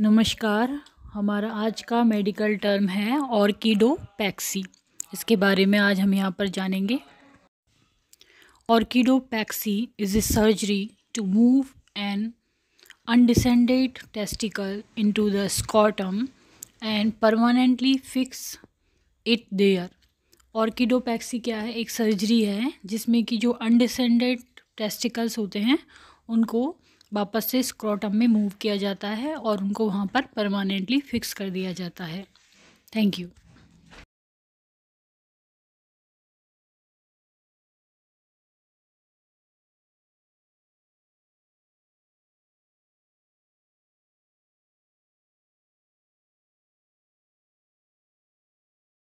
नमस्कार हमारा आज का मेडिकल टर्म है ऑर्किडोपैक्सी इसके बारे में आज हम यहाँ पर जानेंगे orchidopexy is a surgery to move an undescended testicle into the scrotum and permanently fix it there orchidopexy क्या है एक सर्जरी है जिसमें कि जो अनडिसेंडेड टेस्टिकल्स होते हैं उनको वापस से स्क्रोटम में मूव किया जाता है और उनको वहाँ पर परमानेंटली फिक्स कर दिया जाता है थैंक यू